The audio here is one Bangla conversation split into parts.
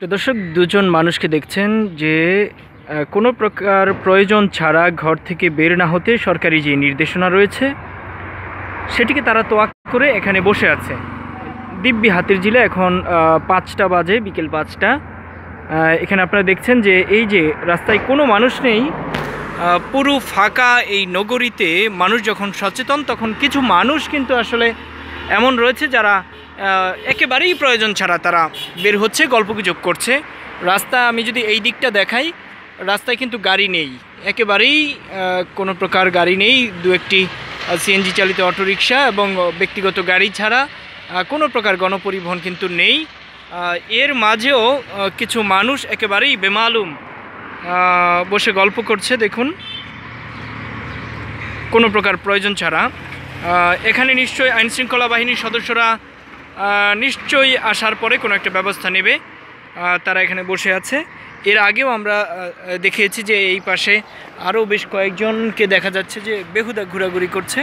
তো দর্শক দুজন মানুষকে দেখছেন যে কোনো প্রকার প্রয়োজন ছাড়া ঘর থেকে বের না হতে সরকারি যে নির্দেশনা রয়েছে সেটিকে তারা তোয়াক করে এখানে বসে আছে দিব্যি হাতির জিলা এখন পাঁচটা বাজে বিকেল পাঁচটা এখানে আপনারা দেখছেন যে এই যে রাস্তায় কোনো মানুষ নেই পুরো ফাঁকা এই নগরীতে মানুষ যখন সচেতন তখন কিছু মানুষ কিন্তু আসলে এমন রয়েছে যারা একেবারেই প্রয়োজন ছাড়া তারা বের হচ্ছে গল্প গুজব করছে রাস্তা আমি যদি এই দিকটা দেখাই রাস্তায় কিন্তু গাড়ি নেই একেবারেই কোনো প্রকার গাড়ি নেই দু একটি সিএনজি চালিত অটোরিকশা এবং ব্যক্তিগত গাড়ি ছাড়া কোনো প্রকার গণপরিবহন কিন্তু নেই এর মাঝেও কিছু মানুষ একেবারেই বেমালুম বসে গল্প করছে দেখুন কোনো প্রকার প্রয়োজন ছাড়া এখানে নিশ্চয়ই আইনশৃঙ্খলা বাহিনীর সদস্যরা নিশ্চয়ই আসার পরে কোনো একটা ব্যবস্থা নেবে তারা এখানে বসে আছে এর আগেও আমরা দেখিয়েছি যে এই পাশে আরও বেশ কয়েকজনকে দেখা যাচ্ছে যে বেহুদা ঘোরাঘুরি করছে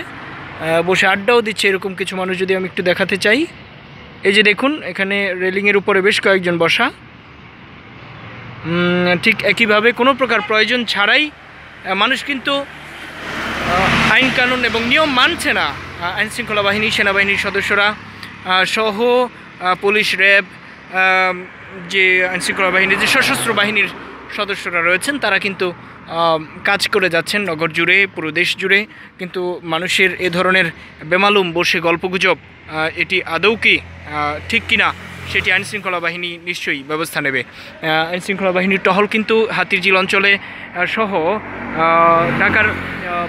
বসে আড্ডাও দিচ্ছে এরকম কিছু মানুষ যদি আমি একটু দেখাতে চাই এই যে দেখুন এখানে রেলিংয়ের উপরে বেশ কয়েকজন বসা ঠিক একইভাবে কোনো প্রকার প্রয়োজন ছাড়াই মানুষ কিন্তু আইন কানুন এবং নিয়ম মানছে না আইন শৃঙ্খলা বাহিনী সেনাবাহিনীর সদস্যরা সহ পুলিশ র্যাব যে আইন শৃঙ্খলা বাহিনীর যে সশস্ত্র বাহিনীর সদস্যরা রয়েছেন তারা কিন্তু কাজ করে যাচ্ছেন নগর জুড়ে পুরো দেশ জুড়ে কিন্তু মানুষের এ ধরনের বেমালুম বসে গল্পগুজব এটি আদৌ কি ঠিক কিনা সেটি আইনশৃঙ্খলা বাহিনী নিশ্চয়ই ব্যবস্থা নেবে আইনশৃঙ্খলা বাহিনীর টহল কিন্তু জিল অঞ্চলে সহ ঢাকার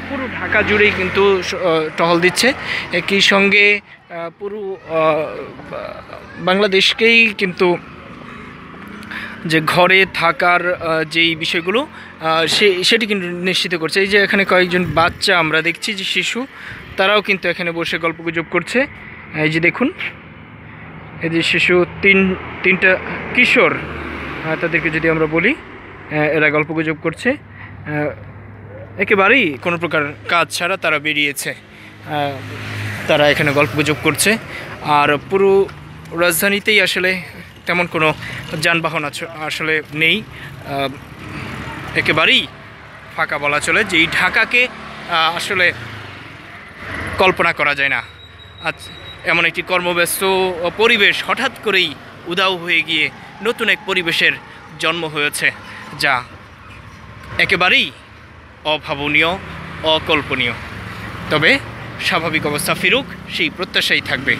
পুরো ঢাকা জুড়েই কিন্তু টহল দিচ্ছে একই সঙ্গে পুরো বাংলাদেশকেই কিন্তু যে ঘরে থাকার যেই বিষয়গুলো সে সেটি কিন্তু নিশ্চিত করছে এই যে এখানে কয়েকজন বাচ্চা আমরা দেখছি যে শিশু তারাও কিন্তু এখানে বসে গল্পগুজব করছে এই যে দেখুন এই যে শিশু তিন তিনটা কিশোর তাদেরকে যদি আমরা বলি এরা গল্প গুজব করছে একেবারেই কোনো প্রকার কাজ ছাড়া তারা বেরিয়েছে তারা এখানে গল্প গুজব করছে আর পুরো রাজধানীতেই আসলে তেমন কোনো যানবাহন আসলে নেই একেবারেই ফাঁকা বলা চলে যে এই ঢাকাকে আসলে কল্পনা করা যায় না আচ্ছা এমন একটি কর্মব্যস্ত পরিবেশ হঠাৎ করেই উদাও হয়ে গিয়ে নতুন এক পরিবেশের জন্ম হয়েছে যা একেবারেই অভাবনীয় অকল্পনীয় তবে স্বাভাবিক অবস্থা ফিরুক সেই প্রত্যাশাই থাকবে